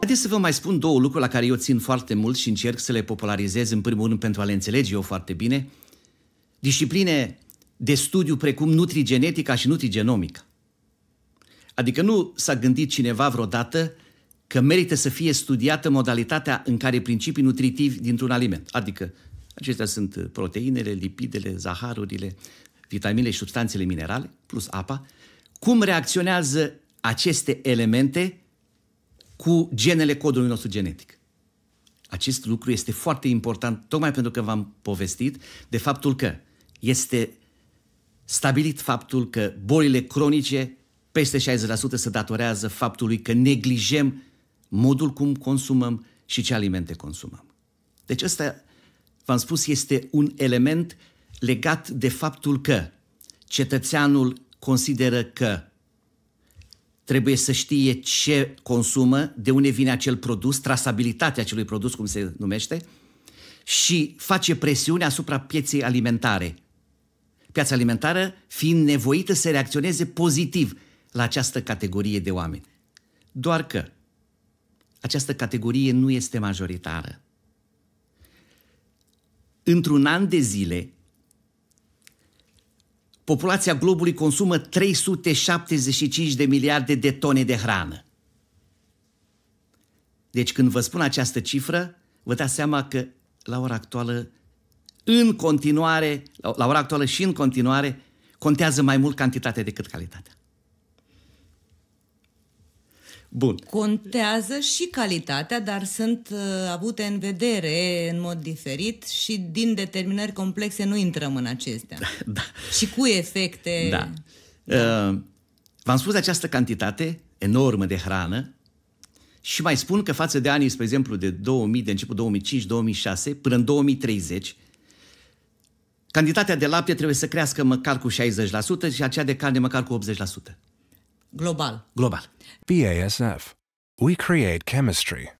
Haideți să vă mai spun două lucruri la care eu țin foarte mult și încerc să le popularizez, în primul rând, pentru a le înțelege eu foarte bine. Discipline de studiu precum nutrigenetica și nutrigenomica. Adică nu s-a gândit cineva vreodată că merită să fie studiată modalitatea în care principii nutritivi dintr-un aliment, adică acestea sunt proteinele, lipidele, zaharurile, vitaminele și substanțele minerale, plus apa, cum reacționează aceste elemente cu genele codului nostru genetic. Acest lucru este foarte important, tocmai pentru că v-am povestit de faptul că este stabilit faptul că bolile cronice peste 60% se datorează faptului că neglijăm modul cum consumăm și ce alimente consumăm. Deci ăsta, v-am spus, este un element legat de faptul că cetățeanul consideră că trebuie să știe ce consumă, de unde vine acel produs, trasabilitatea acelui produs, cum se numește, și face presiune asupra pieței alimentare. Piața alimentară fiind nevoită să reacționeze pozitiv la această categorie de oameni. Doar că această categorie nu este majoritară. Într-un an de zile, populația globului consumă 375 de miliarde de tone de hrană. Deci când vă spun această cifră, vă dați seama că la ora actuală, în continuare, la ora actuală și în continuare, contează mai mult cantitatea decât calitatea. Bun. Contează și calitatea, dar sunt uh, avute în vedere în mod diferit și din determinări complexe nu intrăm în acestea. Da, da. Și cu efecte. Da. da. Uh, v-am spus această cantitate enormă de hrană și mai spun că față de anii, spre exemplu, de 2000, de început 2005, 2006 până în 2030, cantitatea de lapte trebuie să crească măcar cu 60% și aceea de carne măcar cu 80%. Global. Global. BASF. We create chemistry.